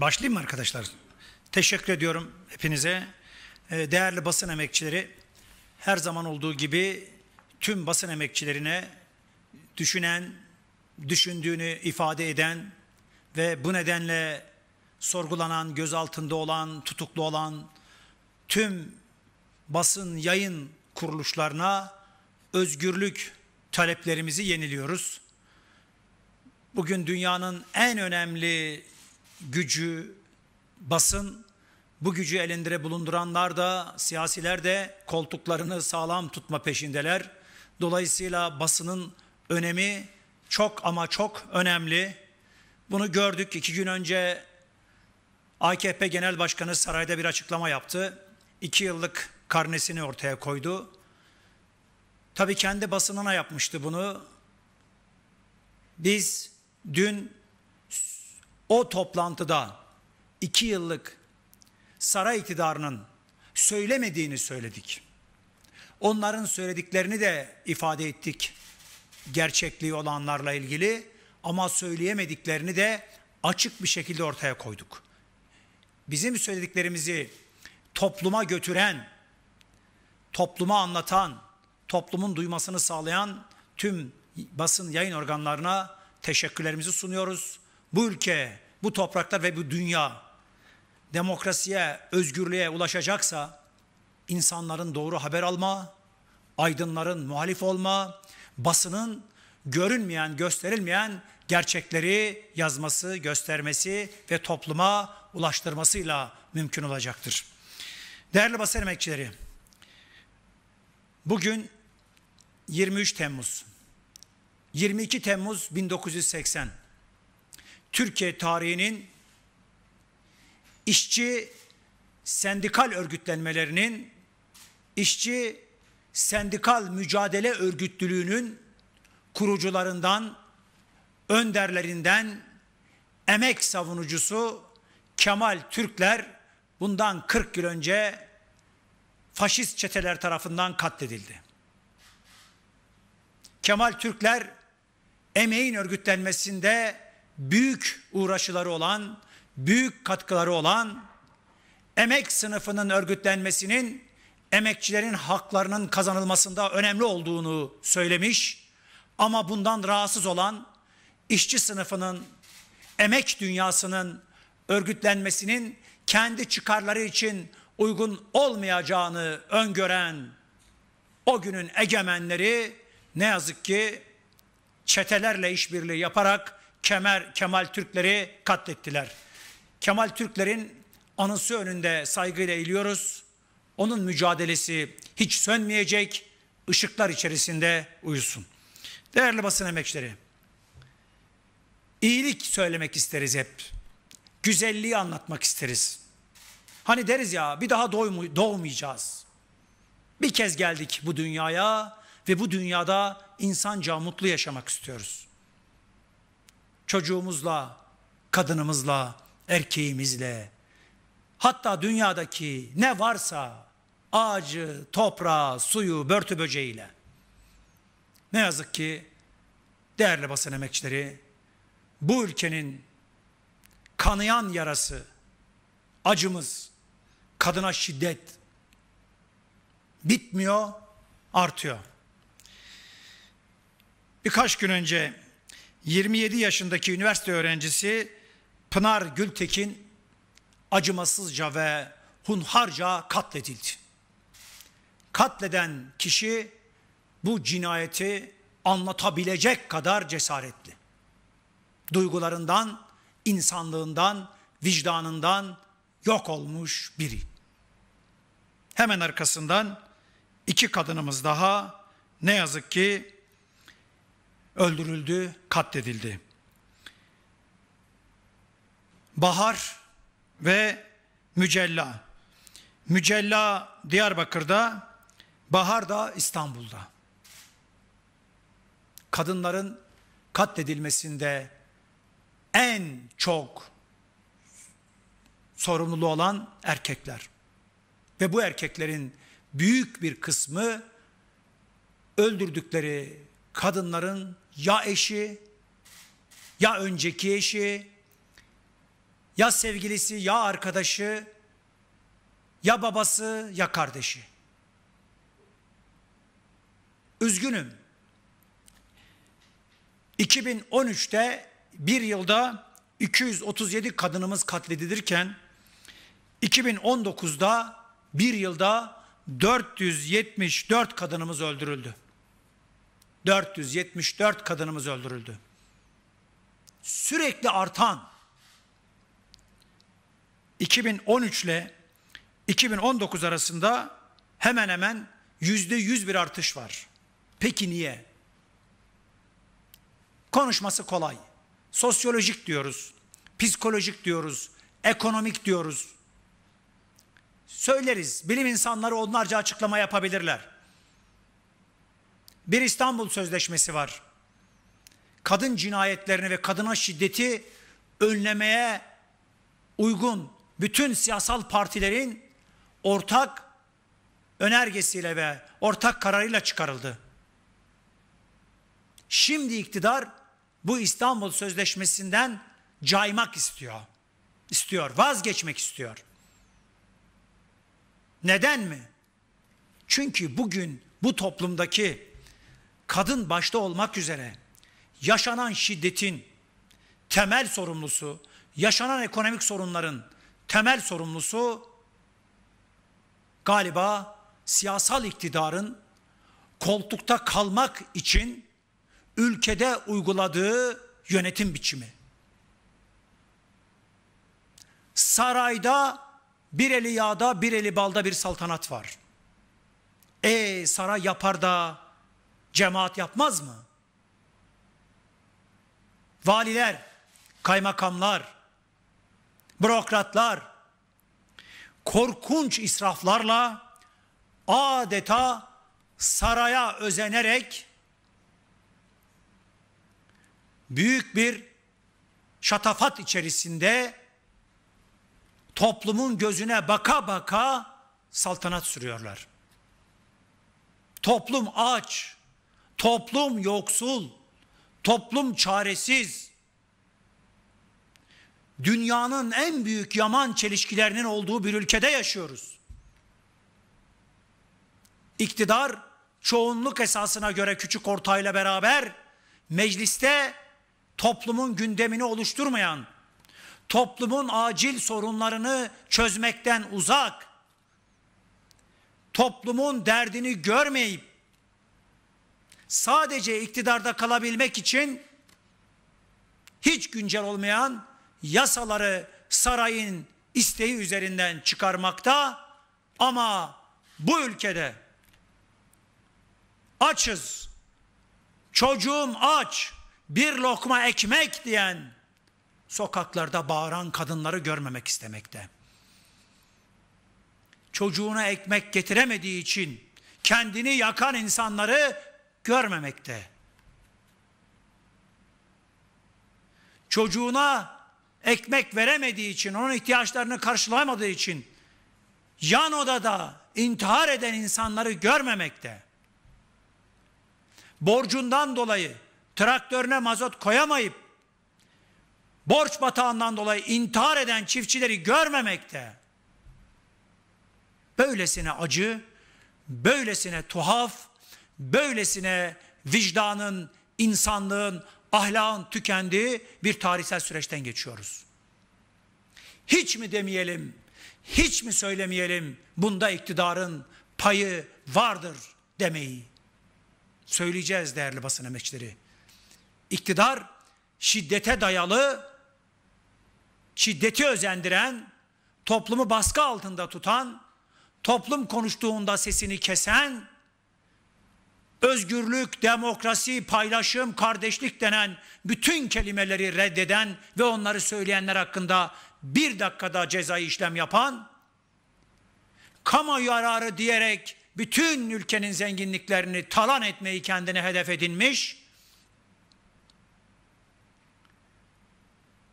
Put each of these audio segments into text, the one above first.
Başlayayım mı arkadaşlar? Teşekkür ediyorum hepinize. Ee, değerli basın emekçileri, her zaman olduğu gibi tüm basın emekçilerine düşünen, düşündüğünü ifade eden ve bu nedenle sorgulanan, gözaltında olan, tutuklu olan tüm basın yayın kuruluşlarına özgürlük taleplerimizi yeniliyoruz. Bugün dünyanın en önemli gücü, basın, bu gücü elinde bulunduranlar da, siyasiler de koltuklarını sağlam tutma peşindeler. Dolayısıyla basının önemi çok ama çok önemli. Bunu gördük iki gün önce AKP Genel Başkanı sarayda bir açıklama yaptı. İki yıllık karnesini ortaya koydu. Tabii kendi basınına yapmıştı bunu. Biz dün o toplantıda iki yıllık saray iktidarının söylemediğini söyledik. Onların söylediklerini de ifade ettik gerçekliği olanlarla ilgili ama söyleyemediklerini de açık bir şekilde ortaya koyduk. Bizim söylediklerimizi topluma götüren, topluma anlatan, toplumun duymasını sağlayan tüm basın yayın organlarına teşekkürlerimizi sunuyoruz bu ülke, bu topraklar ve bu dünya demokrasiye, özgürlüğe ulaşacaksa insanların doğru haber alma, aydınların muhalif olma, basının görünmeyen, gösterilmeyen gerçekleri yazması, göstermesi ve topluma ulaştırmasıyla mümkün olacaktır. Değerli basın emekçileri, bugün 23 Temmuz, 22 Temmuz 1980, Türkiye tarihinin işçi sendikal örgütlenmelerinin, işçi sendikal mücadele örgütlülüğünün kurucularından, önderlerinden, emek savunucusu Kemal Türkler bundan 40 yıl önce faşist çeteler tarafından katledildi. Kemal Türkler emeğin örgütlenmesinde büyük uğraşıları olan, büyük katkıları olan emek sınıfının örgütlenmesinin emekçilerin haklarının kazanılmasında önemli olduğunu söylemiş ama bundan rahatsız olan işçi sınıfının emek dünyasının örgütlenmesinin kendi çıkarları için uygun olmayacağını öngören o günün egemenleri ne yazık ki çetelerle işbirliği yaparak Kemer, Kemal Türkleri katlettiler. Kemal Türklerin anısı önünde saygıyla eğiliyoruz. Onun mücadelesi hiç sönmeyecek, ışıklar içerisinde uyusun. Değerli basın emekçileri, iyilik söylemek isteriz hep. Güzelliği anlatmak isteriz. Hani deriz ya bir daha doğmayacağız. Bir kez geldik bu dünyaya ve bu dünyada insanca mutlu yaşamak istiyoruz çocuğumuzla, kadınımızla, erkeğimizle, hatta dünyadaki ne varsa ağacı, toprağı, suyu, börtü böceğiyle. Ne yazık ki değerli basın emekçileri bu ülkenin kanayan yarası, acımız, kadına şiddet bitmiyor, artıyor. Birkaç gün önce 27 yaşındaki üniversite öğrencisi Pınar Gültekin acımasızca ve hunharca katledildi. Katleden kişi bu cinayeti anlatabilecek kadar cesaretli. Duygularından, insanlığından, vicdanından yok olmuş biri. Hemen arkasından iki kadınımız daha ne yazık ki öldürüldü, katledildi. Bahar ve Mücella. Mücella Diyarbakır'da, Bahar da İstanbul'da. Kadınların katledilmesinde en çok sorumluluğu olan erkekler. Ve bu erkeklerin büyük bir kısmı öldürdükleri kadınların ya eşi, ya önceki eşi, ya sevgilisi, ya arkadaşı, ya babası, ya kardeşi. Üzgünüm. 2013'te bir yılda 237 kadınımız katledilirken 2019'da bir yılda 474 kadınımız öldürüldü. 474 kadınımız öldürüldü. Sürekli artan 2013 ile 2019 arasında hemen hemen yüzde yüz bir artış var. Peki niye? Konuşması kolay. Sosyolojik diyoruz, psikolojik diyoruz, ekonomik diyoruz. Söyleriz, bilim insanları onlarca açıklama yapabilirler. Bir İstanbul Sözleşmesi var. Kadın cinayetlerini ve kadına şiddeti önlemeye uygun bütün siyasal partilerin ortak önergesiyle ve ortak kararıyla çıkarıldı. Şimdi iktidar bu İstanbul Sözleşmesi'nden caymak istiyor. İstiyor, vazgeçmek istiyor. Neden mi? Çünkü bugün bu toplumdaki kadın başta olmak üzere yaşanan şiddetin temel sorumlusu, yaşanan ekonomik sorunların temel sorumlusu galiba siyasal iktidarın koltukta kalmak için ülkede uyguladığı yönetim biçimi. Sarayda bir eli yağda bir eli balda bir saltanat var. E saray yapar da Cemaat yapmaz mı? Valiler, kaymakamlar, bürokratlar korkunç israflarla adeta saraya özenerek büyük bir şatafat içerisinde toplumun gözüne baka baka saltanat sürüyorlar. Toplum aç, Toplum yoksul, toplum çaresiz. Dünyanın en büyük yaman çelişkilerinin olduğu bir ülkede yaşıyoruz. İktidar çoğunluk esasına göre küçük ortayla beraber mecliste toplumun gündemini oluşturmayan, toplumun acil sorunlarını çözmekten uzak, toplumun derdini görmeyip sadece iktidarda kalabilmek için hiç güncel olmayan yasaları sarayın isteği üzerinden çıkarmakta ama bu ülkede açız, çocuğum aç, bir lokma ekmek diyen sokaklarda bağıran kadınları görmemek istemekte. Çocuğuna ekmek getiremediği için kendini yakan insanları görmemekte. Çocuğuna ekmek veremediği için, onun ihtiyaçlarını karşılayamadığı için yan odada intihar eden insanları görmemekte. Borcundan dolayı traktörüne mazot koyamayıp borç batağından dolayı intihar eden çiftçileri görmemekte. Böylesine acı, böylesine tuhaf, böylesine vicdanın, insanlığın, ahlakın tükendiği bir tarihsel süreçten geçiyoruz. Hiç mi demeyelim, hiç mi söylemeyelim bunda iktidarın payı vardır demeyi söyleyeceğiz değerli basın emekçileri. İktidar şiddete dayalı, şiddeti özendiren, toplumu baskı altında tutan, toplum konuştuğunda sesini kesen, özgürlük, demokrasi, paylaşım, kardeşlik denen bütün kelimeleri reddeden ve onları söyleyenler hakkında bir dakikada cezai işlem yapan, kamu yararı diyerek bütün ülkenin zenginliklerini talan etmeyi kendine hedef edinmiş,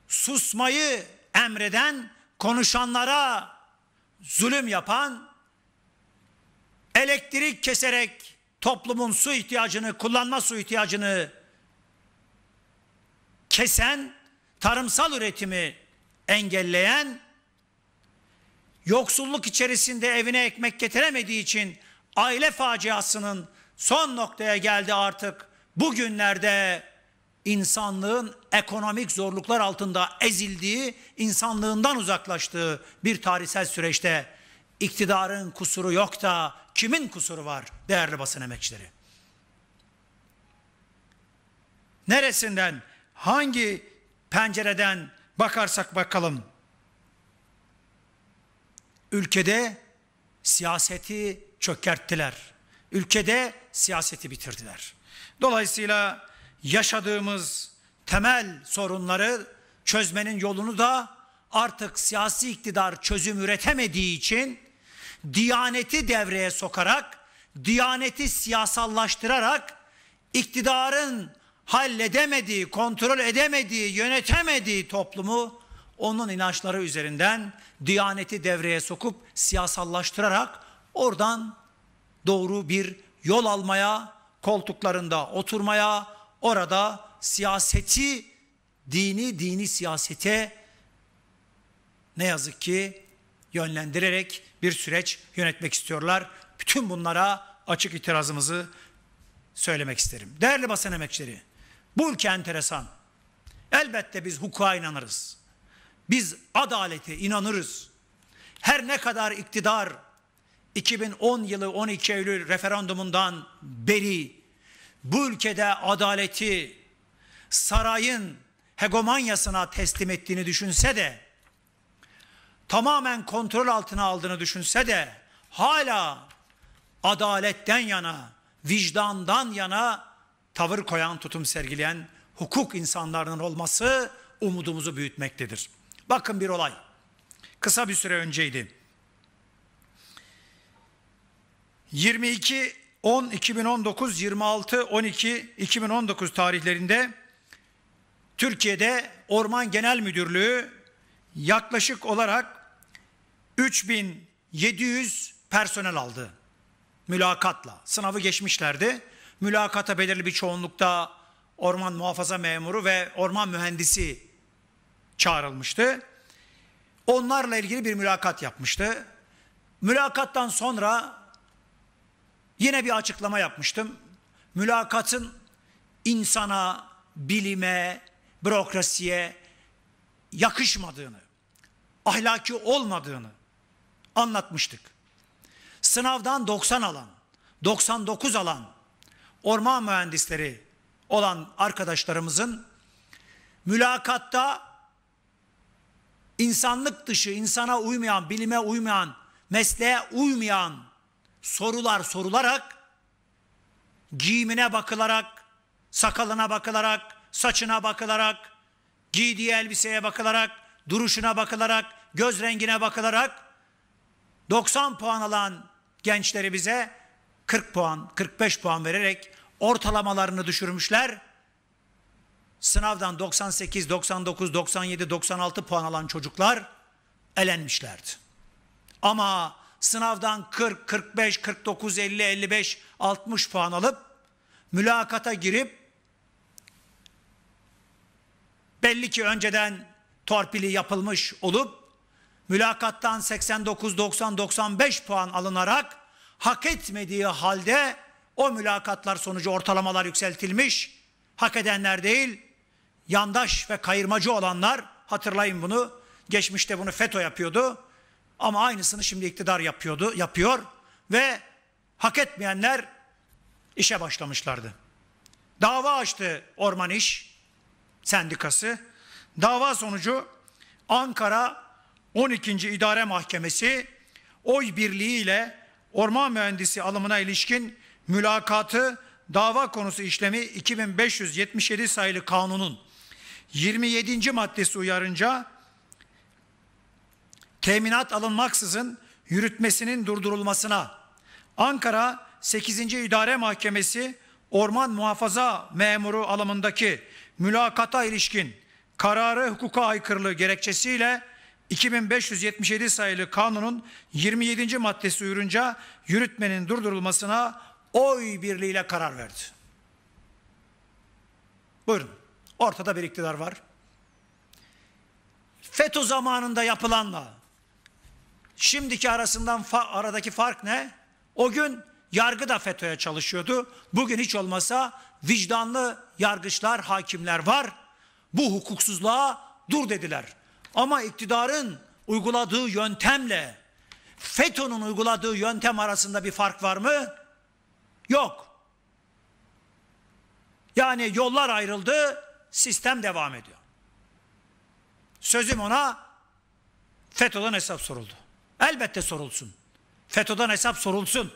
susmayı emreden, konuşanlara zulüm yapan, elektrik keserek toplumun su ihtiyacını, kullanma su ihtiyacını kesen, tarımsal üretimi engelleyen, yoksulluk içerisinde evine ekmek getiremediği için aile faciasının son noktaya geldi artık. Bugünlerde insanlığın ekonomik zorluklar altında ezildiği, insanlığından uzaklaştığı bir tarihsel süreçte iktidarın kusuru yok da kimin kusuru var değerli basın emekçileri? Neresinden, hangi pencereden bakarsak bakalım ülkede siyaseti çökerttiler. Ülkede siyaseti bitirdiler. Dolayısıyla yaşadığımız temel sorunları çözmenin yolunu da artık siyasi iktidar çözüm üretemediği için Diyaneti devreye sokarak, diyaneti siyasallaştırarak iktidarın halledemediği, kontrol edemediği, yönetemediği toplumu onun inançları üzerinden diyaneti devreye sokup siyasallaştırarak oradan doğru bir yol almaya, koltuklarında oturmaya, orada siyaseti, dini, dini siyasete ne yazık ki yönlendirerek bir süreç yönetmek istiyorlar. Bütün bunlara açık itirazımızı söylemek isterim. Değerli basın emekçileri, bu ülke enteresan. Elbette biz hukuka inanırız. Biz adalete inanırız. Her ne kadar iktidar 2010 yılı 12 Eylül referandumundan beri bu ülkede adaleti sarayın hegemonyasına teslim ettiğini düşünse de tamamen kontrol altına aldığını düşünse de hala adaletten yana, vicdandan yana tavır koyan, tutum sergileyen hukuk insanlarının olması umudumuzu büyütmektedir. Bakın bir olay. Kısa bir süre önceydi. 22 10 2019 26 12 2019 tarihlerinde Türkiye'de Orman Genel Müdürlüğü yaklaşık olarak 3700 personel aldı mülakatla. Sınavı geçmişlerdi. Mülakata belirli bir çoğunlukta orman muhafaza memuru ve orman mühendisi çağrılmıştı. Onlarla ilgili bir mülakat yapmıştı. Mülakattan sonra yine bir açıklama yapmıştım. Mülakatın insana, bilime, bürokrasiye yakışmadığını, ahlaki olmadığını, anlatmıştık. Sınavdan 90 alan, 99 alan orman mühendisleri olan arkadaşlarımızın mülakatta insanlık dışı, insana uymayan, bilime uymayan, mesleğe uymayan sorular sorularak, giyimine bakılarak, sakalına bakılarak, saçına bakılarak, giydiği elbiseye bakılarak, duruşuna bakılarak, göz rengine bakılarak 90 puan alan gençlerimize 40 puan, 45 puan vererek ortalamalarını düşürmüşler. Sınavdan 98, 99, 97, 96 puan alan çocuklar elenmişlerdi. Ama sınavdan 40, 45, 49, 50, 55, 60 puan alıp mülakata girip belli ki önceden torpili yapılmış olup mülakattan 89, 90, 95 puan alınarak hak etmediği halde o mülakatlar sonucu ortalamalar yükseltilmiş. Hak edenler değil, yandaş ve kayırmacı olanlar hatırlayın bunu. Geçmişte bunu FETÖ yapıyordu. Ama aynısını şimdi iktidar yapıyordu, yapıyor ve hak etmeyenler işe başlamışlardı. Dava açtı Orman İş Sendikası. Dava sonucu Ankara 12. İdare Mahkemesi oy birliğiyle orman mühendisi alımına ilişkin mülakatı dava konusu işlemi 2577 sayılı kanunun 27. maddesi uyarınca teminat alınmaksızın yürütmesinin durdurulmasına Ankara 8. İdare Mahkemesi orman muhafaza memuru alımındaki mülakata ilişkin kararı hukuka aykırılığı gerekçesiyle 2577 sayılı kanunun 27. maddesi uyurunca yürütmenin durdurulmasına oy birliğiyle karar verdi. Buyurun. Ortada bir iktidar var. FETÖ zamanında yapılanla şimdiki arasından fa aradaki fark ne? O gün yargı da FETÖ'ye çalışıyordu. Bugün hiç olmasa vicdanlı yargıçlar, hakimler var. Bu hukuksuzluğa dur dediler. Ama iktidarın uyguladığı yöntemle FETÖ'nün uyguladığı yöntem arasında bir fark var mı? Yok. Yani yollar ayrıldı, sistem devam ediyor. Sözüm ona FETÖ'den hesap soruldu. Elbette sorulsun. FETÖ'den hesap sorulsun.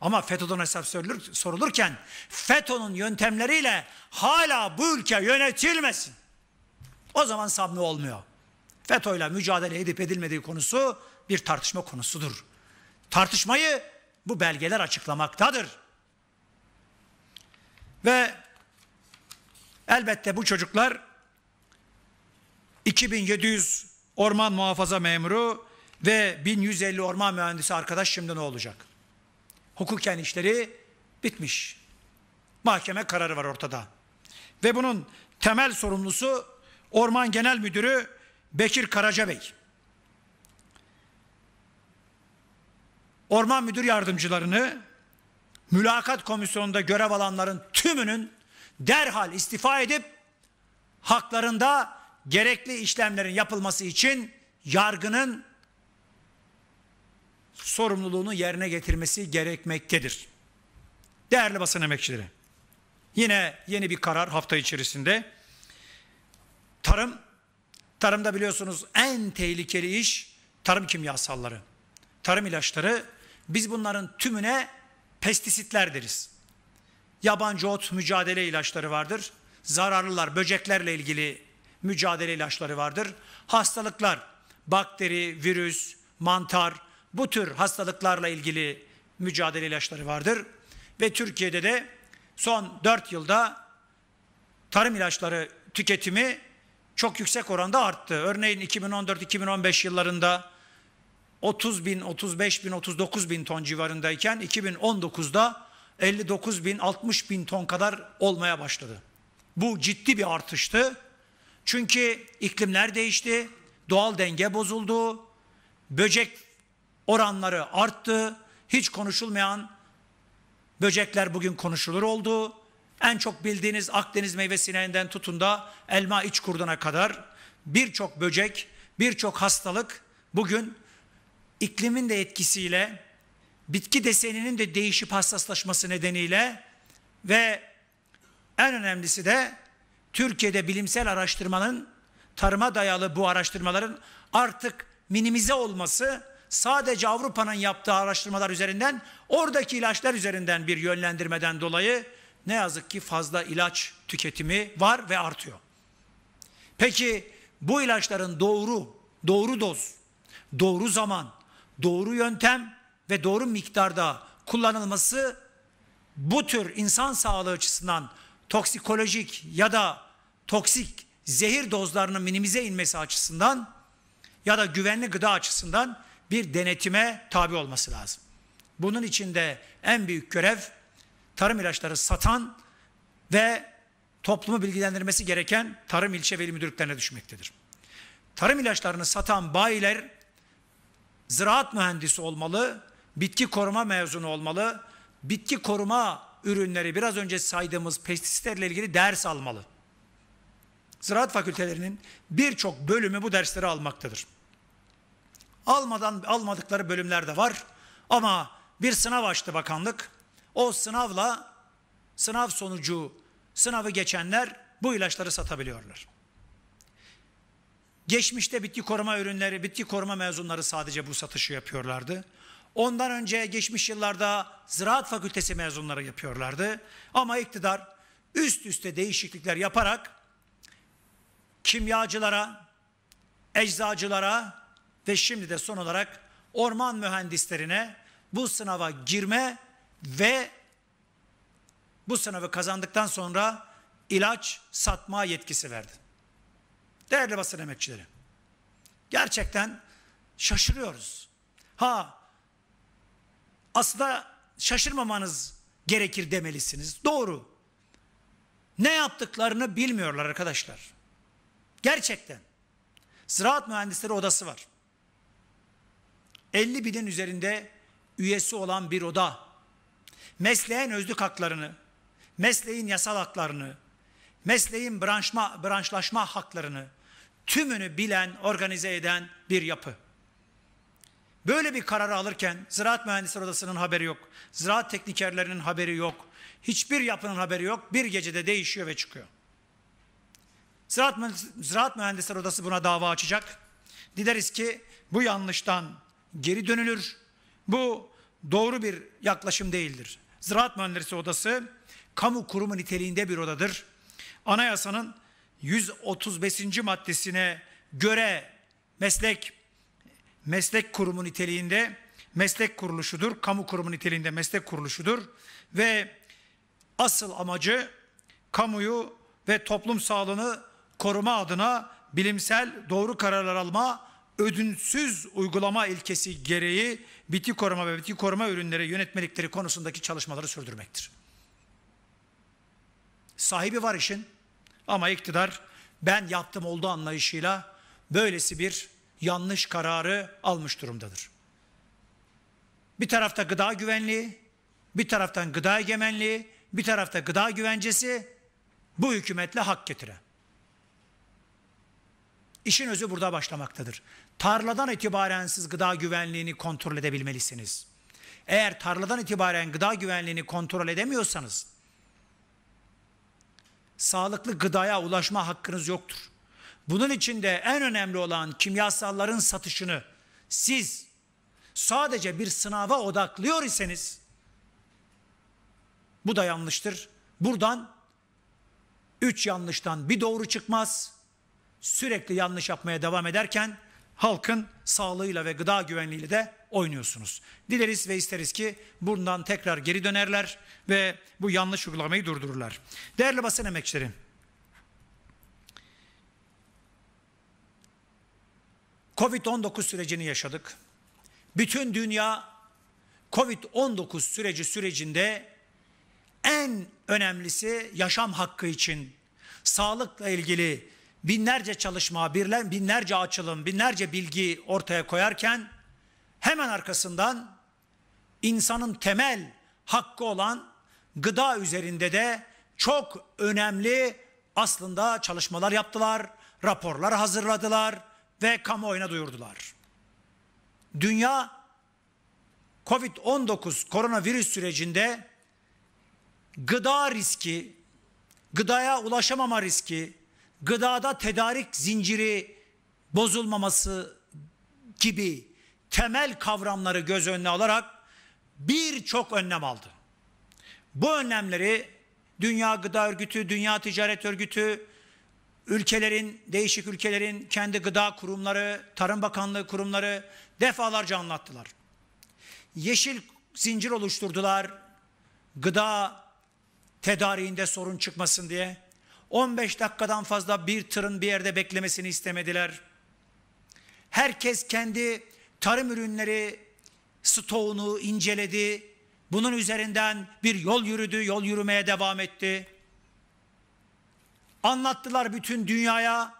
Ama FETÖ'den hesap sorulur, sorulurken FETÖ'nün yöntemleriyle hala bu ülke yönetilmesin. O zaman samimi olmuyor. FETÖ'yle mücadele edip edilmediği konusu bir tartışma konusudur. Tartışmayı bu belgeler açıklamaktadır. Ve elbette bu çocuklar 2700 orman muhafaza memuru ve 1150 orman mühendisi arkadaş şimdi ne olacak? Hukuken işleri bitmiş. Mahkeme kararı var ortada. Ve bunun temel sorumlusu Orman Genel Müdürü Bekir Karacabey. Orman müdür yardımcılarını mülakat komisyonunda görev alanların tümünün derhal istifa edip haklarında gerekli işlemlerin yapılması için yargının sorumluluğunu yerine getirmesi gerekmektedir. Değerli basın emekçileri, yine yeni bir karar hafta içerisinde Tarım Tarımda biliyorsunuz en tehlikeli iş tarım kimyasalları, tarım ilaçları. Biz bunların tümüne pestisitler deriz. Yabancı ot mücadele ilaçları vardır. Zararlılar, böceklerle ilgili mücadele ilaçları vardır. Hastalıklar, bakteri, virüs, mantar bu tür hastalıklarla ilgili mücadele ilaçları vardır. Ve Türkiye'de de son 4 yılda tarım ilaçları tüketimi çok yüksek oranda arttı. Örneğin 2014-2015 yıllarında 30 bin, 35 bin, 39 bin ton civarındayken 2019'da 59 bin, 60 bin ton kadar olmaya başladı. Bu ciddi bir artıştı. Çünkü iklimler değişti, doğal denge bozuldu, böcek oranları arttı, hiç konuşulmayan böcekler bugün konuşulur oldu en çok bildiğiniz Akdeniz meyvesineğinden tutun da elma iç kurduna kadar birçok böcek, birçok hastalık bugün iklimin de etkisiyle, bitki deseninin de değişip hassaslaşması nedeniyle ve en önemlisi de Türkiye'de bilimsel araştırmanın tarıma dayalı bu araştırmaların artık minimize olması sadece Avrupa'nın yaptığı araştırmalar üzerinden oradaki ilaçlar üzerinden bir yönlendirmeden dolayı ne yazık ki fazla ilaç tüketimi var ve artıyor. Peki bu ilaçların doğru, doğru doz, doğru zaman, doğru yöntem ve doğru miktarda kullanılması bu tür insan sağlığı açısından toksikolojik ya da toksik zehir dozlarının minimize inmesi açısından ya da güvenli gıda açısından bir denetime tabi olması lazım. Bunun için de en büyük görev tarım ilaçları satan ve toplumu bilgilendirmesi gereken tarım ilçe veli müdürlüklerine düşmektedir. Tarım ilaçlarını satan bayiler ziraat mühendisi olmalı, bitki koruma mezunu olmalı, bitki koruma ürünleri biraz önce saydığımız pestisitlerle ilgili ders almalı. Ziraat fakültelerinin birçok bölümü bu dersleri almaktadır. Almadan almadıkları bölümler de var ama bir sınav açtı bakanlık. O sınavla sınav sonucu sınavı geçenler bu ilaçları satabiliyorlar. Geçmişte bitki koruma ürünleri, bitki koruma mezunları sadece bu satışı yapıyorlardı. Ondan önce geçmiş yıllarda ziraat fakültesi mezunları yapıyorlardı. Ama iktidar üst üste değişiklikler yaparak kimyacılara, eczacılara ve şimdi de son olarak orman mühendislerine bu sınava girme ve bu sınavı kazandıktan sonra ilaç satma yetkisi verdi. Değerli basın emekçileri. Gerçekten şaşırıyoruz. Ha aslında şaşırmamanız gerekir demelisiniz. Doğru. Ne yaptıklarını bilmiyorlar arkadaşlar. Gerçekten. Ziraat Mühendisleri Odası var. 50 binin üzerinde üyesi olan bir oda mesleğin özlük haklarını, mesleğin yasal haklarını, mesleğin branşma, branşlaşma haklarını tümünü bilen, organize eden bir yapı. Böyle bir kararı alırken Ziraat mühendisler Odası'nın haberi yok. Ziraat teknikerlerinin haberi yok. Hiçbir yapının haberi yok. Bir gecede değişiyor ve çıkıyor. Ziraat, Ziraat Mühendisleri Odası buna dava açacak. Dileriz ki bu yanlıştan geri dönülür. Bu doğru bir yaklaşım değildir. Ziraat Mühendisi Odası kamu kurumu niteliğinde bir odadır. Anayasanın 135. maddesine göre meslek meslek kurumu niteliğinde meslek kuruluşudur. Kamu kurumu niteliğinde meslek kuruluşudur ve asıl amacı kamuyu ve toplum sağlığını koruma adına bilimsel doğru kararlar alma, ödünsüz uygulama ilkesi gereği bitki koruma ve bitki koruma ürünleri yönetmelikleri konusundaki çalışmaları sürdürmektir. Sahibi var işin ama iktidar ben yaptım oldu anlayışıyla böylesi bir yanlış kararı almış durumdadır. Bir tarafta gıda güvenliği, bir taraftan gıda egemenliği, bir tarafta gıda güvencesi bu hükümetle hak getiren. İşin özü burada başlamaktadır. Tarladan itibaren siz gıda güvenliğini kontrol edebilmelisiniz. Eğer tarladan itibaren gıda güvenliğini kontrol edemiyorsanız sağlıklı gıdaya ulaşma hakkınız yoktur. Bunun için de en önemli olan kimyasalların satışını siz sadece bir sınava odaklıyor iseniz bu da yanlıştır. Buradan üç yanlıştan bir doğru çıkmaz sürekli yanlış yapmaya devam ederken halkın sağlığıyla ve gıda güvenliğiyle de oynuyorsunuz. Dileriz ve isteriz ki bundan tekrar geri dönerler ve bu yanlış uygulamayı durdururlar. Değerli basın emekçileri, Covid-19 sürecini yaşadık. Bütün dünya Covid-19 süreci sürecinde en önemlisi yaşam hakkı için, sağlıkla ilgili binlerce çalışma, binlerce açılım, binlerce bilgi ortaya koyarken hemen arkasından insanın temel hakkı olan gıda üzerinde de çok önemli aslında çalışmalar yaptılar, raporlar hazırladılar ve kamuoyuna duyurdular. Dünya Covid-19 koronavirüs sürecinde gıda riski, gıdaya ulaşamama riski, gıdada tedarik zinciri bozulmaması gibi temel kavramları göz önüne alarak birçok önlem aldı. Bu önlemleri Dünya Gıda Örgütü, Dünya Ticaret Örgütü, ülkelerin, değişik ülkelerin kendi gıda kurumları, Tarım Bakanlığı kurumları defalarca anlattılar. Yeşil zincir oluşturdular. Gıda tedariğinde sorun çıkmasın diye. 15 dakikadan fazla bir tırın bir yerde beklemesini istemediler. Herkes kendi tarım ürünleri stoğunu inceledi. Bunun üzerinden bir yol yürüdü, yol yürümeye devam etti. Anlattılar bütün dünyaya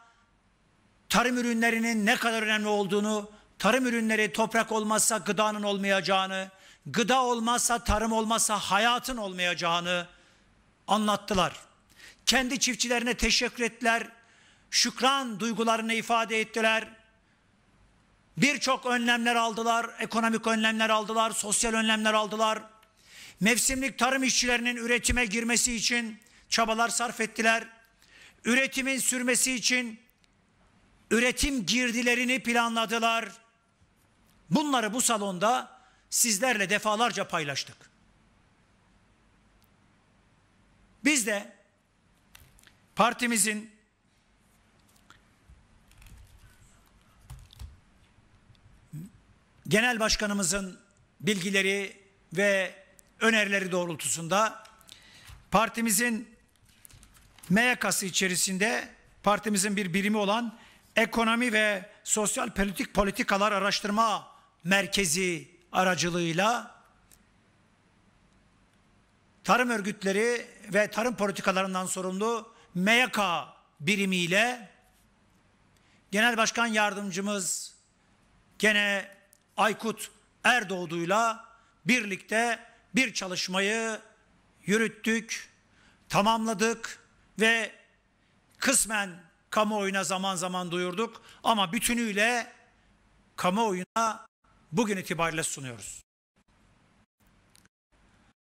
tarım ürünlerinin ne kadar önemli olduğunu, tarım ürünleri toprak olmazsa gıdanın olmayacağını, gıda olmazsa tarım olmazsa hayatın olmayacağını anlattılar. Kendi çiftçilerine teşekkür ettiler. Şükran duygularını ifade ettiler. Birçok önlemler aldılar, ekonomik önlemler aldılar, sosyal önlemler aldılar. Mevsimlik tarım işçilerinin üretime girmesi için çabalar sarf ettiler. Üretimin sürmesi için üretim girdilerini planladılar. Bunları bu salonda sizlerle defalarca paylaştık. Biz de Partimizin genel başkanımızın bilgileri ve önerileri doğrultusunda partimizin MYK'sı içerisinde partimizin bir birimi olan Ekonomi ve Sosyal Politik Politikalar Araştırma Merkezi aracılığıyla tarım örgütleri ve tarım politikalarından sorumlu MYK birimiyle Genel Başkan Yardımcımız gene Aykut Erdoğdu'yla birlikte bir çalışmayı yürüttük, tamamladık ve kısmen kamuoyuna zaman zaman duyurduk ama bütünüyle kamuoyuna bugün itibariyle sunuyoruz.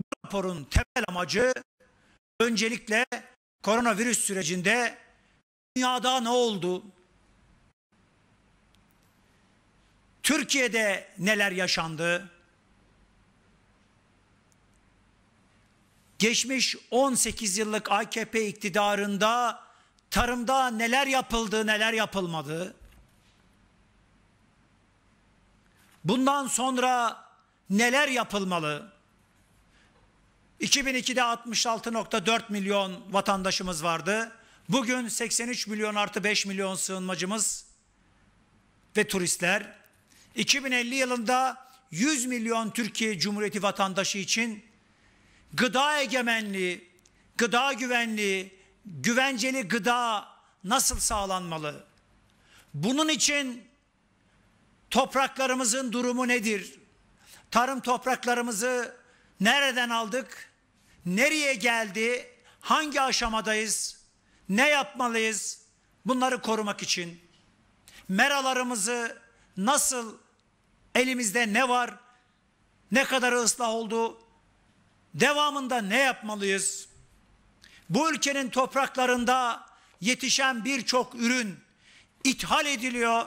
Bu raporun temel amacı öncelikle koronavirüs sürecinde dünyada ne oldu? Türkiye'de neler yaşandı? Geçmiş 18 yıllık AKP iktidarında tarımda neler yapıldı, neler yapılmadı? Bundan sonra neler yapılmalı? 2002'de 66.4 milyon vatandaşımız vardı. Bugün 83 milyon artı 5 milyon sığınmacımız ve turistler. 2050 yılında 100 milyon Türkiye Cumhuriyeti vatandaşı için gıda egemenliği, gıda güvenliği, güvenceli gıda nasıl sağlanmalı? Bunun için topraklarımızın durumu nedir? Tarım topraklarımızı Nereden aldık? Nereye geldi? Hangi aşamadayız? Ne yapmalıyız? Bunları korumak için meralarımızı nasıl elimizde ne var? Ne kadar ıslah oldu? Devamında ne yapmalıyız? Bu ülkenin topraklarında yetişen birçok ürün ithal ediliyor.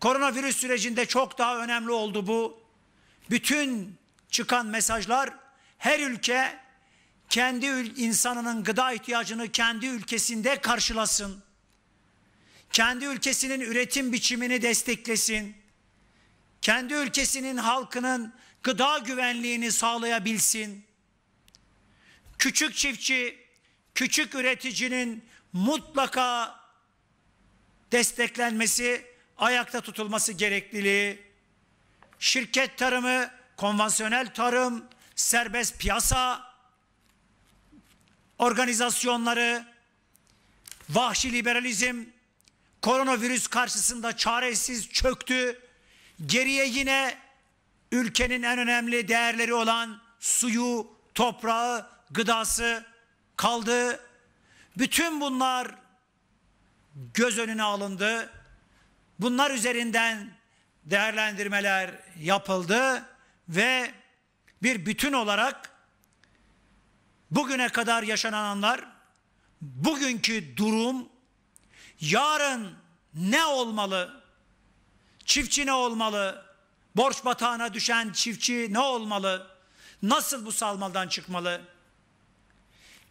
Koronavirüs sürecinde çok daha önemli oldu bu. Bütün çıkan mesajlar her ülke kendi insanının gıda ihtiyacını kendi ülkesinde karşılasın. Kendi ülkesinin üretim biçimini desteklesin. Kendi ülkesinin halkının gıda güvenliğini sağlayabilsin. Küçük çiftçi, küçük üreticinin mutlaka desteklenmesi, ayakta tutulması gerekliliği, şirket tarımı konvansiyonel tarım, serbest piyasa organizasyonları, vahşi liberalizm, koronavirüs karşısında çaresiz çöktü. Geriye yine ülkenin en önemli değerleri olan suyu, toprağı, gıdası kaldı. Bütün bunlar göz önüne alındı. Bunlar üzerinden değerlendirmeler yapıldı ve bir bütün olarak bugüne kadar yaşananlar, bugünkü durum, yarın ne olmalı, çiftçi ne olmalı, borç batağına düşen çiftçi ne olmalı, nasıl bu salmaldan çıkmalı,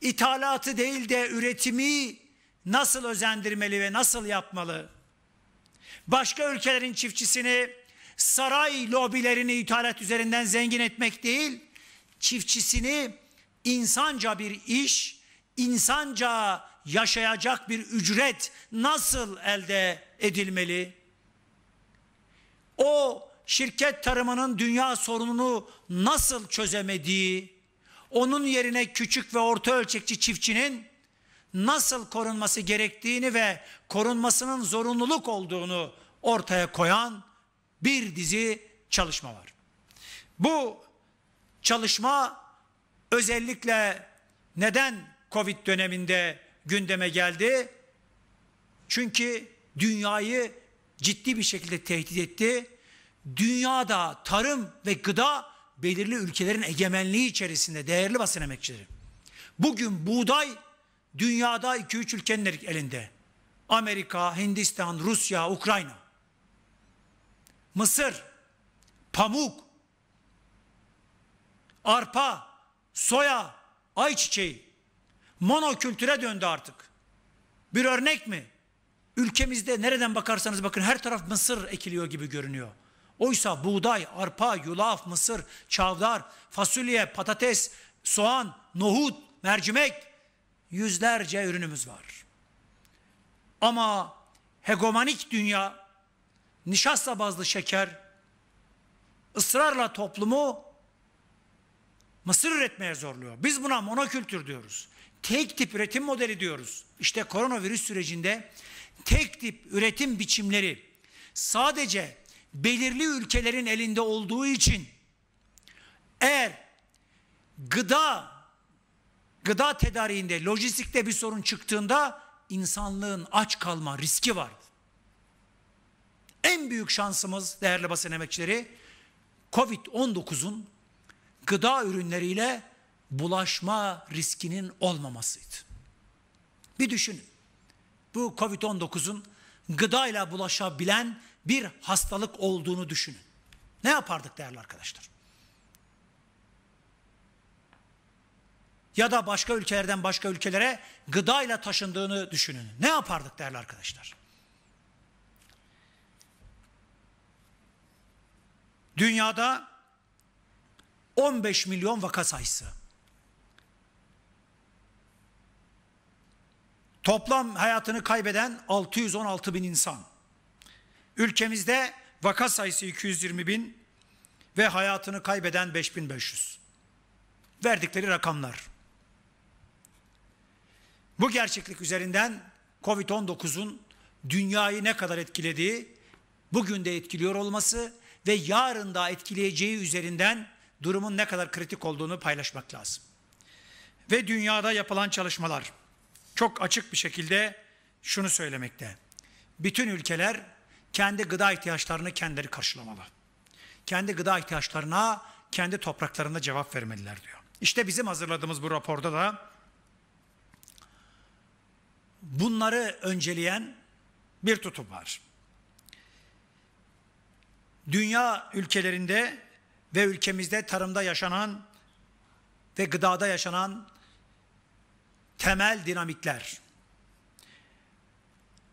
ithalatı değil de üretimi nasıl özendirmeli ve nasıl yapmalı, başka ülkelerin çiftçisini saray lobilerini ithalat üzerinden zengin etmek değil, çiftçisini insanca bir iş, insanca yaşayacak bir ücret nasıl elde edilmeli? O şirket tarımının dünya sorununu nasıl çözemediği, onun yerine küçük ve orta ölçekli çiftçinin nasıl korunması gerektiğini ve korunmasının zorunluluk olduğunu ortaya koyan bir dizi çalışma var. Bu çalışma özellikle neden Covid döneminde gündeme geldi? Çünkü dünyayı ciddi bir şekilde tehdit etti. Dünyada tarım ve gıda belirli ülkelerin egemenliği içerisinde değerli basın emekçileri. Bugün buğday dünyada 2-3 ülkenin elinde. Amerika, Hindistan, Rusya, Ukrayna mısır, pamuk, arpa, soya, ayçiçeği monokültüre döndü artık. Bir örnek mi? Ülkemizde nereden bakarsanız bakın her taraf mısır ekiliyor gibi görünüyor. Oysa buğday, arpa, yulaf, mısır, çavdar, fasulye, patates, soğan, nohut, mercimek yüzlerce ürünümüz var. Ama hegemonik dünya nişasta bazlı şeker ısrarla toplumu mısır üretmeye zorluyor. Biz buna monokültür diyoruz. Tek tip üretim modeli diyoruz. İşte koronavirüs sürecinde tek tip üretim biçimleri sadece belirli ülkelerin elinde olduğu için eğer gıda gıda tedariğinde, lojistikte bir sorun çıktığında insanlığın aç kalma riski var en büyük şansımız değerli basın emekçileri Covid-19'un gıda ürünleriyle bulaşma riskinin olmamasıydı. Bir düşünün. Bu Covid-19'un gıdayla bulaşabilen bir hastalık olduğunu düşünün. Ne yapardık değerli arkadaşlar? Ya da başka ülkelerden başka ülkelere gıdayla taşındığını düşünün. Ne yapardık değerli arkadaşlar? Dünyada 15 milyon vaka sayısı. Toplam hayatını kaybeden 616 bin insan. Ülkemizde vaka sayısı 220 bin ve hayatını kaybeden 5500. Verdikleri rakamlar. Bu gerçeklik üzerinden Covid-19'un dünyayı ne kadar etkilediği, bugün de etkiliyor olması ve yarın da etkileyeceği üzerinden durumun ne kadar kritik olduğunu paylaşmak lazım. Ve dünyada yapılan çalışmalar çok açık bir şekilde şunu söylemekte. Bütün ülkeler kendi gıda ihtiyaçlarını kendileri karşılamalı. Kendi gıda ihtiyaçlarına, kendi topraklarında cevap vermeliler diyor. İşte bizim hazırladığımız bu raporda da bunları önceleyen bir tutum var dünya ülkelerinde ve ülkemizde tarımda yaşanan ve gıdada yaşanan temel dinamikler.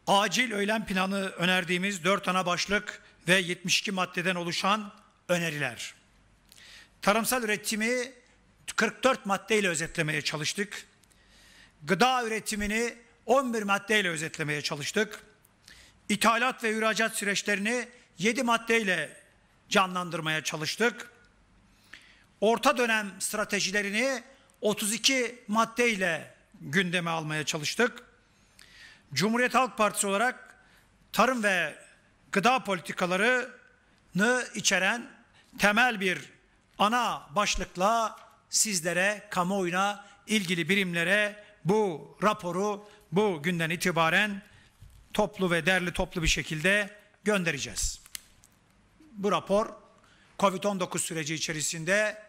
Acil öğlen planı önerdiğimiz dört ana başlık ve 72 maddeden oluşan öneriler. Tarımsal üretimi 44 maddeyle özetlemeye çalıştık. Gıda üretimini 11 maddeyle özetlemeye çalıştık. İthalat ve ihracat süreçlerini yedi maddeyle canlandırmaya çalıştık. Orta dönem stratejilerini 32 maddeyle gündeme almaya çalıştık. Cumhuriyet Halk Partisi olarak tarım ve gıda politikalarını içeren temel bir ana başlıkla sizlere, kamuoyuna, ilgili birimlere bu raporu bu günden itibaren toplu ve derli toplu bir şekilde göndereceğiz bu rapor Covid-19 süreci içerisinde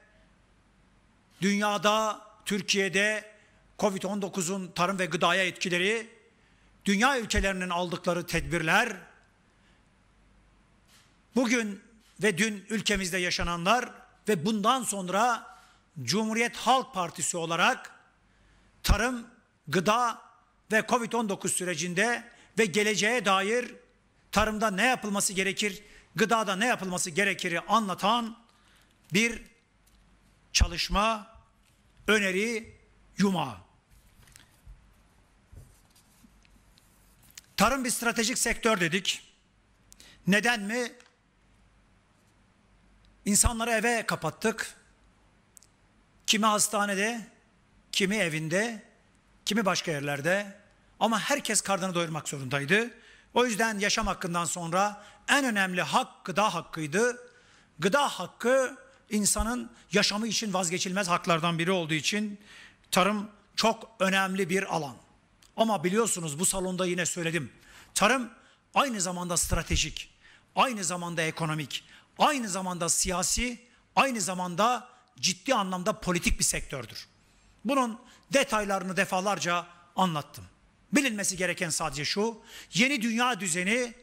dünyada, Türkiye'de Covid-19'un tarım ve gıdaya etkileri, dünya ülkelerinin aldıkları tedbirler, bugün ve dün ülkemizde yaşananlar ve bundan sonra Cumhuriyet Halk Partisi olarak tarım, gıda ve Covid-19 sürecinde ve geleceğe dair tarımda ne yapılması gerekir gıdada ne yapılması gerekiri anlatan bir çalışma, öneri, yuma. Tarım bir stratejik sektör dedik. Neden mi? İnsanları eve kapattık. Kimi hastanede, kimi evinde, kimi başka yerlerde. Ama herkes karnını doyurmak zorundaydı. O yüzden yaşam hakkından sonra en önemli hak gıda hakkıydı. Gıda hakkı insanın yaşamı için vazgeçilmez haklardan biri olduğu için tarım çok önemli bir alan. Ama biliyorsunuz bu salonda yine söyledim. Tarım aynı zamanda stratejik, aynı zamanda ekonomik, aynı zamanda siyasi, aynı zamanda ciddi anlamda politik bir sektördür. Bunun detaylarını defalarca anlattım. Bilinmesi gereken sadece şu, yeni dünya düzeni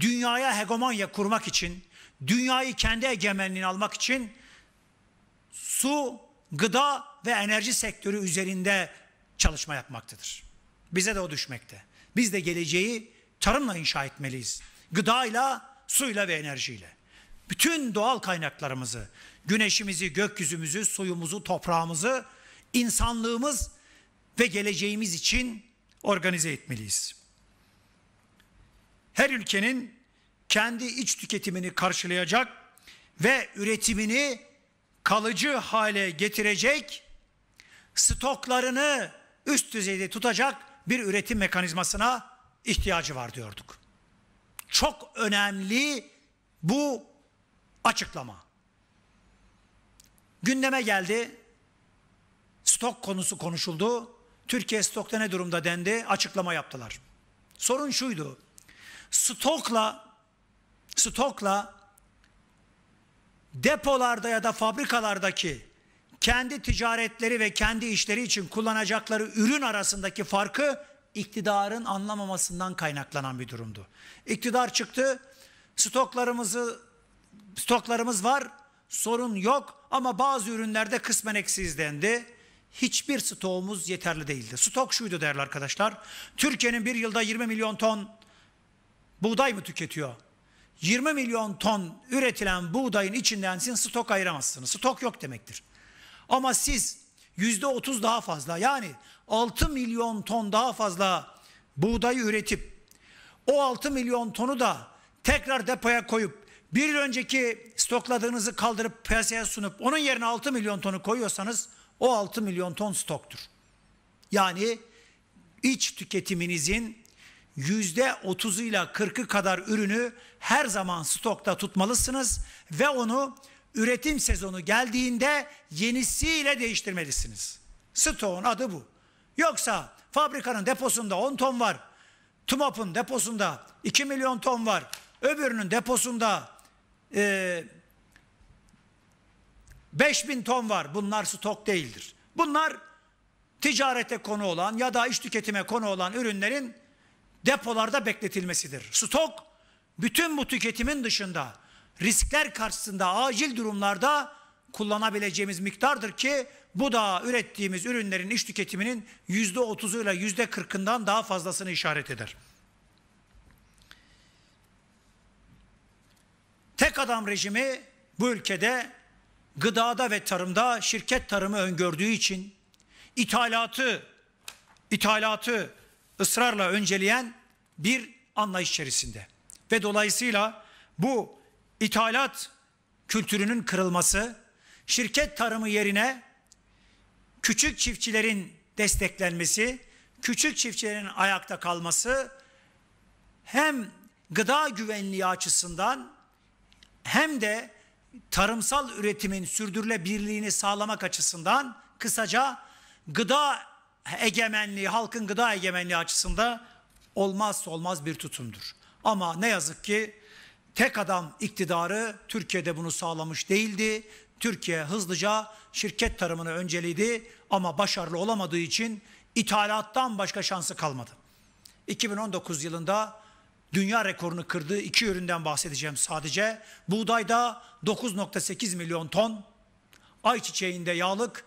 dünyaya hegemonya kurmak için, dünyayı kendi egemenliğini almak için su, gıda ve enerji sektörü üzerinde çalışma yapmaktadır. Bize de o düşmekte. Biz de geleceği tarımla inşa etmeliyiz. Gıdayla, suyla ve enerjiyle. Bütün doğal kaynaklarımızı, güneşimizi, gökyüzümüzü, suyumuzu, toprağımızı, insanlığımız ve geleceğimiz için organize etmeliyiz. Her ülkenin kendi iç tüketimini karşılayacak ve üretimini kalıcı hale getirecek, stoklarını üst düzeyde tutacak bir üretim mekanizmasına ihtiyacı var diyorduk. Çok önemli bu açıklama. Gündeme geldi, stok konusu konuşuldu. Türkiye stokta ne durumda dendi? Açıklama yaptılar. Sorun şuydu. Stokla stokla depolarda ya da fabrikalardaki kendi ticaretleri ve kendi işleri için kullanacakları ürün arasındaki farkı iktidarın anlamamasından kaynaklanan bir durumdu. İktidar çıktı, stoklarımızı stoklarımız var, sorun yok ama bazı ürünlerde kısmen eksiz dendi hiçbir stoğumuz yeterli değildi. Stok şuydu değerli arkadaşlar. Türkiye'nin bir yılda 20 milyon ton buğday mı tüketiyor? 20 milyon ton üretilen buğdayın içinden sizin stok ayıramazsınız. Stok yok demektir. Ama siz yüzde %30 daha fazla yani 6 milyon ton daha fazla buğdayı üretip o 6 milyon tonu da tekrar depoya koyup bir önceki stokladığınızı kaldırıp piyasaya sunup onun yerine 6 milyon tonu koyuyorsanız o 6 milyon ton stoktur. Yani iç tüketiminizin yüzde 30'uyla kırkı kadar ürünü her zaman stokta tutmalısınız ve onu üretim sezonu geldiğinde yenisiyle değiştirmelisiniz. Stoğun adı bu. Yoksa fabrikanın deposunda 10 ton var. TUMAP'ın deposunda 2 milyon ton var. Öbürünün deposunda 5000 ton var. Bunlar stok değildir. Bunlar ticarete konu olan ya da iş tüketime konu olan ürünlerin depolarda bekletilmesidir. Stok bütün bu tüketimin dışında riskler karşısında acil durumlarda kullanabileceğimiz miktardır ki bu da ürettiğimiz ürünlerin iş tüketiminin yüzde otuzuyla yüzde kırkından daha fazlasını işaret eder. Tek adam rejimi bu ülkede gıdada ve tarımda şirket tarımı öngördüğü için ithalatı ithalatı ısrarla önceleyen bir anlayış içerisinde. Ve dolayısıyla bu ithalat kültürünün kırılması şirket tarımı yerine küçük çiftçilerin desteklenmesi, küçük çiftçilerin ayakta kalması hem gıda güvenliği açısından hem de tarımsal üretimin sürdürülebilirliğini sağlamak açısından kısaca gıda egemenliği, halkın gıda egemenliği açısında olmazsa olmaz bir tutumdur. Ama ne yazık ki tek adam iktidarı Türkiye'de bunu sağlamış değildi. Türkiye hızlıca şirket tarımını önceliydi ama başarılı olamadığı için ithalattan başka şansı kalmadı. 2019 yılında dünya rekorunu kırdığı iki üründen bahsedeceğim sadece. Buğdayda 9.8 milyon ton, ayçiçeğinde yağlık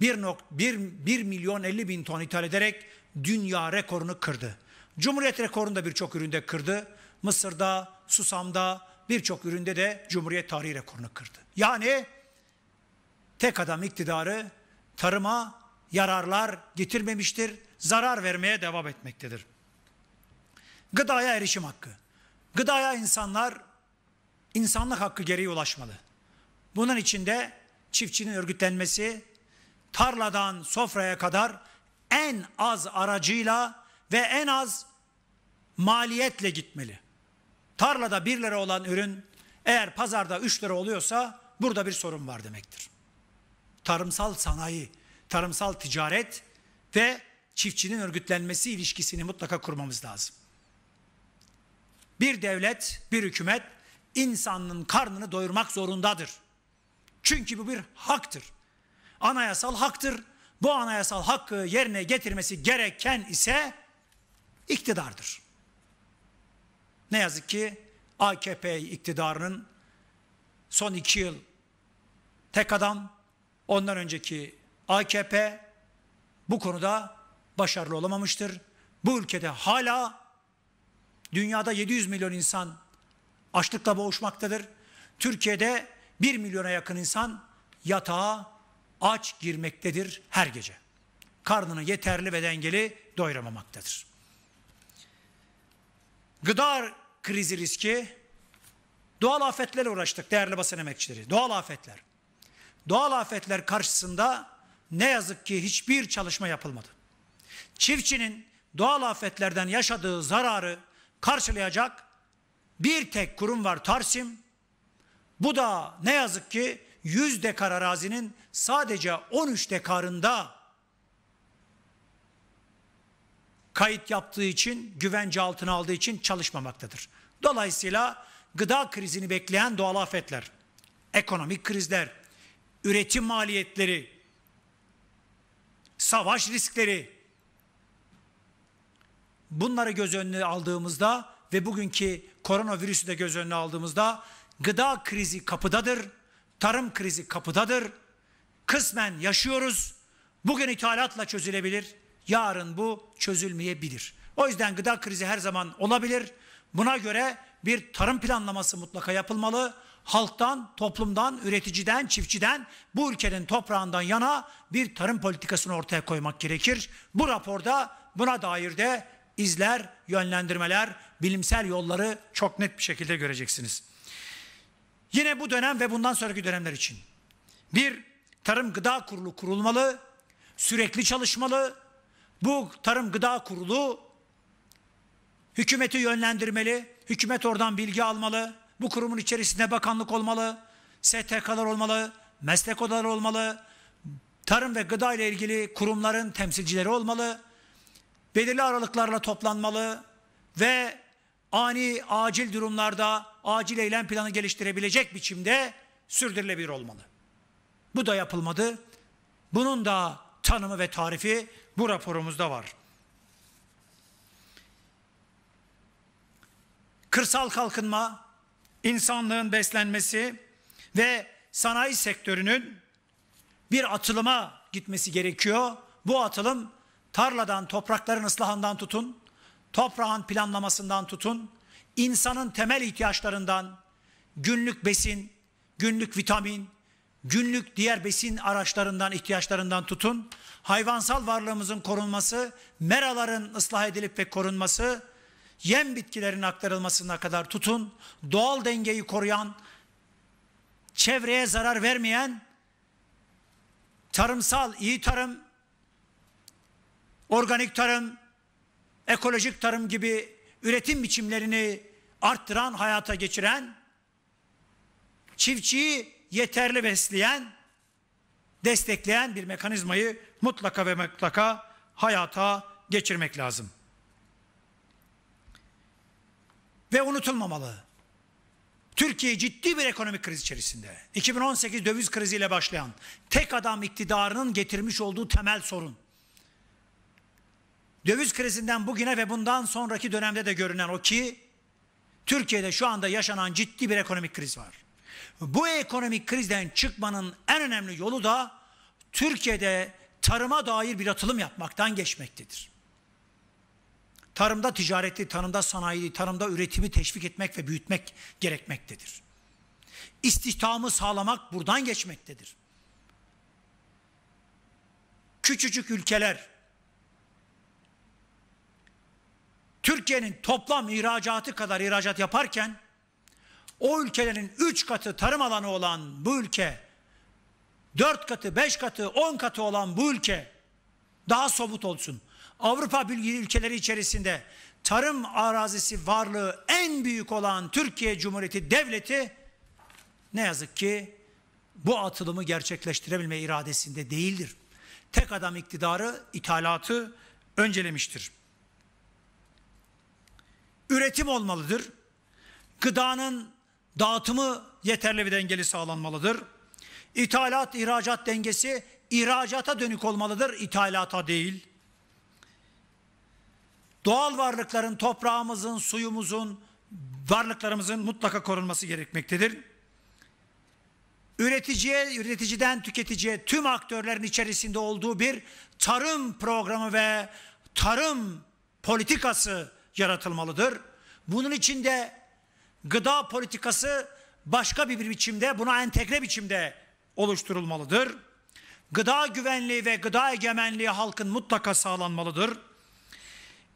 1, 1, 1 milyon 50 bin ton ithal ederek dünya rekorunu kırdı. Cumhuriyet rekorunu da birçok üründe kırdı. Mısır'da, Susam'da birçok üründe de Cumhuriyet tarihi rekorunu kırdı. Yani tek adam iktidarı tarıma yararlar getirmemiştir, zarar vermeye devam etmektedir. Gıdaya erişim hakkı. Gıdaya insanlar insanlık hakkı gereği ulaşmalı. Bunun içinde çiftçinin örgütlenmesi, tarladan sofraya kadar en az aracıyla ve en az maliyetle gitmeli. Tarlada 1 lira olan ürün eğer pazarda 3 lira oluyorsa burada bir sorun var demektir. Tarımsal sanayi, tarımsal ticaret ve çiftçinin örgütlenmesi ilişkisini mutlaka kurmamız lazım. Bir devlet, bir hükümet insanın karnını doyurmak zorundadır. Çünkü bu bir haktır. Anayasal haktır. Bu anayasal hakkı yerine getirmesi gereken ise iktidardır. Ne yazık ki AKP iktidarının son iki yıl tek adam, ondan önceki AKP bu konuda başarılı olamamıştır. Bu ülkede hala Dünyada 700 milyon insan açlıkla boğuşmaktadır. Türkiye'de 1 milyona yakın insan yatağa aç girmektedir her gece. Karnını yeterli ve dengeli doyuramamaktadır. Gıda krizi riski, doğal afetlerle uğraştık değerli basın emekçileri. Doğal afetler. Doğal afetler karşısında ne yazık ki hiçbir çalışma yapılmadı. Çiftçinin doğal afetlerden yaşadığı zararı karşılayacak bir tek kurum var Tarsim. Bu da ne yazık ki 100 dekar arazinin sadece 13 dekarında kayıt yaptığı için, güvence altına aldığı için çalışmamaktadır. Dolayısıyla gıda krizini bekleyen doğal afetler, ekonomik krizler, üretim maliyetleri, savaş riskleri, Bunları göz önüne aldığımızda ve bugünkü koronavirüsü de göz önüne aldığımızda gıda krizi kapıdadır, tarım krizi kapıdadır. Kısmen yaşıyoruz. Bugün ithalatla çözülebilir, yarın bu çözülmeyebilir. O yüzden gıda krizi her zaman olabilir. Buna göre bir tarım planlaması mutlaka yapılmalı. Halktan, toplumdan, üreticiden, çiftçiden, bu ülkenin toprağından yana bir tarım politikasını ortaya koymak gerekir. Bu raporda buna dair de izler, yönlendirmeler, bilimsel yolları çok net bir şekilde göreceksiniz. Yine bu dönem ve bundan sonraki dönemler için. Bir, Tarım Gıda Kurulu kurulmalı, sürekli çalışmalı. Bu Tarım Gıda Kurulu hükümeti yönlendirmeli, hükümet oradan bilgi almalı. Bu kurumun içerisinde bakanlık olmalı, STK'lar olmalı, meslek odaları olmalı, tarım ve gıda ile ilgili kurumların temsilcileri olmalı belirli aralıklarla toplanmalı ve ani acil durumlarda acil eylem planı geliştirebilecek biçimde sürdürülebilir olmalı. Bu da yapılmadı. Bunun da tanımı ve tarifi bu raporumuzda var. Kırsal kalkınma, insanlığın beslenmesi ve sanayi sektörünün bir atılıma gitmesi gerekiyor. Bu atılım tarladan, toprakların ıslahından tutun, toprağın planlamasından tutun, insanın temel ihtiyaçlarından günlük besin, günlük vitamin, günlük diğer besin araçlarından, ihtiyaçlarından tutun, hayvansal varlığımızın korunması, meraların ıslah edilip ve korunması, yem bitkilerin aktarılmasına kadar tutun, doğal dengeyi koruyan, çevreye zarar vermeyen, tarımsal, iyi tarım, organik tarım, ekolojik tarım gibi üretim biçimlerini arttıran, hayata geçiren, çiftçiyi yeterli besleyen, destekleyen bir mekanizmayı mutlaka ve mutlaka hayata geçirmek lazım. Ve unutulmamalı. Türkiye ciddi bir ekonomik kriz içerisinde. 2018 döviz kriziyle başlayan tek adam iktidarının getirmiş olduğu temel sorun döviz krizinden bugüne ve bundan sonraki dönemde de görünen o ki Türkiye'de şu anda yaşanan ciddi bir ekonomik kriz var. Bu ekonomik krizden çıkmanın en önemli yolu da Türkiye'de tarıma dair bir atılım yapmaktan geçmektedir. Tarımda ticareti, tarımda sanayi, tarımda üretimi teşvik etmek ve büyütmek gerekmektedir. İstihdamı sağlamak buradan geçmektedir. Küçücük ülkeler, Türkiye'nin toplam ihracatı kadar ihracat yaparken o ülkelerin 3 katı tarım alanı olan bu ülke 4 katı, 5 katı, 10 katı olan bu ülke daha sobut olsun. Avrupa Birliği ülkeleri içerisinde tarım arazisi varlığı en büyük olan Türkiye Cumhuriyeti devleti ne yazık ki bu atılımı gerçekleştirebilme iradesinde değildir. Tek adam iktidarı ithalatı öncelemiştir üretim olmalıdır. Gıdanın dağıtımı yeterli bir dengeli sağlanmalıdır. İthalat ihracat dengesi ihracata dönük olmalıdır, ithalata değil. Doğal varlıkların, toprağımızın, suyumuzun, varlıklarımızın mutlaka korunması gerekmektedir. Üreticiye, üreticiden tüketiciye tüm aktörlerin içerisinde olduğu bir tarım programı ve tarım politikası yaratılmalıdır. Bunun için de gıda politikası başka bir biçimde, buna entegre biçimde oluşturulmalıdır. Gıda güvenliği ve gıda egemenliği halkın mutlaka sağlanmalıdır.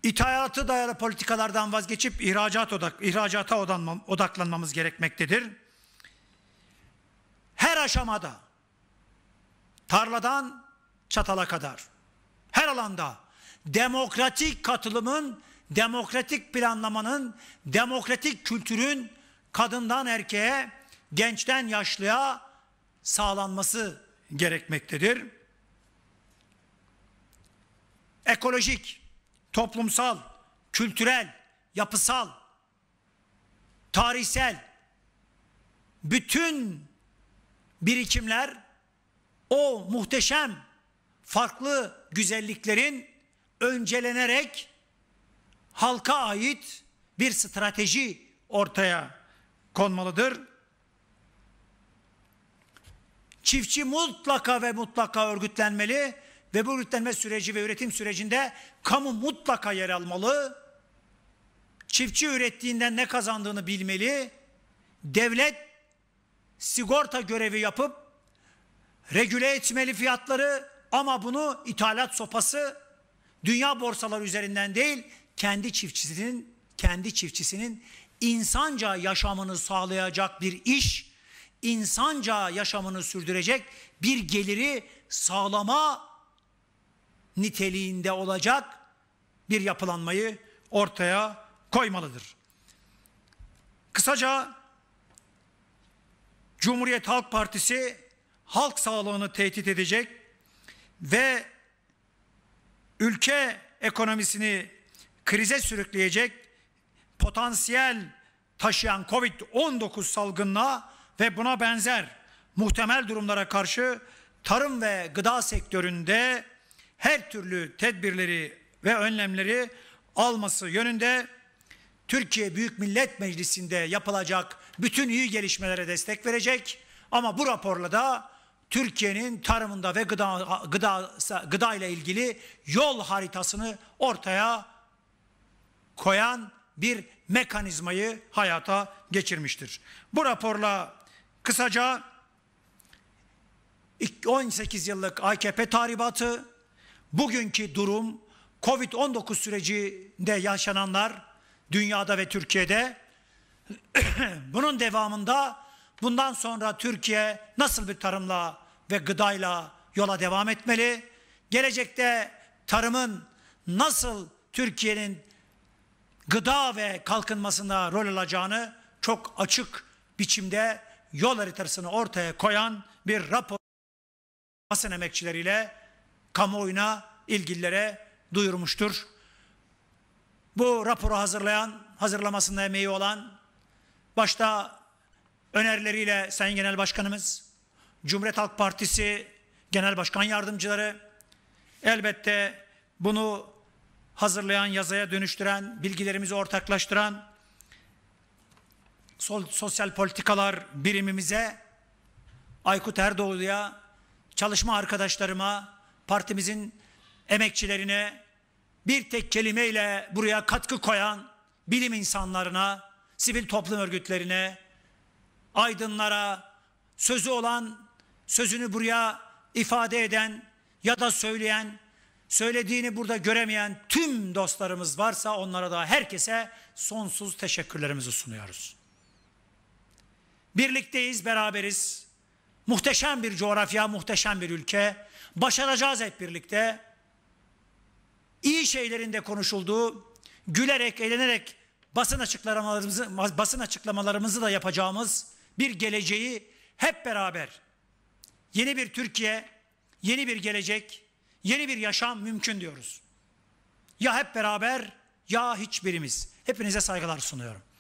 İthalatı dayalı politikalardan vazgeçip ihracat odak, ihracata odaklanmamız gerekmektedir. Her aşamada, tarladan çatala kadar, her alanda demokratik katılımın demokratik planlamanın, demokratik kültürün kadından erkeğe, gençten yaşlıya sağlanması gerekmektedir. Ekolojik, toplumsal, kültürel, yapısal, tarihsel bütün birikimler o muhteşem farklı güzelliklerin öncelenerek halka ait bir strateji ortaya konmalıdır. Çiftçi mutlaka ve mutlaka örgütlenmeli ve bu örgütlenme süreci ve üretim sürecinde kamu mutlaka yer almalı. Çiftçi ürettiğinden ne kazandığını bilmeli. Devlet sigorta görevi yapıp regüle etmeli fiyatları ama bunu ithalat sopası dünya borsaları üzerinden değil kendi çiftçisinin kendi çiftçisinin insanca yaşamını sağlayacak bir iş, insanca yaşamını sürdürecek bir geliri sağlama niteliğinde olacak bir yapılanmayı ortaya koymalıdır. Kısaca Cumhuriyet Halk Partisi halk sağlığını tehdit edecek ve ülke ekonomisini krize sürükleyecek potansiyel taşıyan Covid-19 salgınına ve buna benzer muhtemel durumlara karşı tarım ve gıda sektöründe her türlü tedbirleri ve önlemleri alması yönünde Türkiye Büyük Millet Meclisi'nde yapılacak bütün iyi gelişmelere destek verecek. Ama bu raporla da Türkiye'nin tarımında ve gıda, gıda, gıda ile ilgili yol haritasını ortaya koyan bir mekanizmayı hayata geçirmiştir. Bu raporla kısaca 18 yıllık AKP tahribatı, bugünkü durum, Covid-19 sürecinde yaşananlar dünyada ve Türkiye'de, bunun devamında bundan sonra Türkiye nasıl bir tarımla ve gıdayla yola devam etmeli, gelecekte tarımın nasıl Türkiye'nin gıda ve kalkınmasında rol alacağını çok açık biçimde yol haritasını ortaya koyan bir rapor basın emekçileriyle kamuoyuna ilgililere duyurmuştur. Bu raporu hazırlayan, hazırlamasında emeği olan başta önerileriyle Sayın Genel Başkanımız, Cumhuriyet Halk Partisi Genel Başkan Yardımcıları elbette bunu hazırlayan, yazıya dönüştüren, bilgilerimizi ortaklaştıran Sosyal Politikalar birimimize, Aykut Erdoğdu'ya, çalışma arkadaşlarıma, partimizin emekçilerine bir tek kelimeyle buraya katkı koyan bilim insanlarına, sivil toplum örgütlerine, aydınlara, sözü olan, sözünü buraya ifade eden ya da söyleyen söylediğini burada göremeyen tüm dostlarımız varsa onlara da herkese sonsuz teşekkürlerimizi sunuyoruz. Birlikteyiz, beraberiz. Muhteşem bir coğrafya, muhteşem bir ülke. Başaracağız hep birlikte. İyi şeylerin de konuşulduğu, gülerek, eğlenerek basın açıklamalarımızı, basın açıklamalarımızı da yapacağımız bir geleceği hep beraber yeni bir Türkiye, yeni bir gelecek, yeni bir yaşam mümkün diyoruz. Ya hep beraber ya hiçbirimiz. Hepinize saygılar sunuyorum.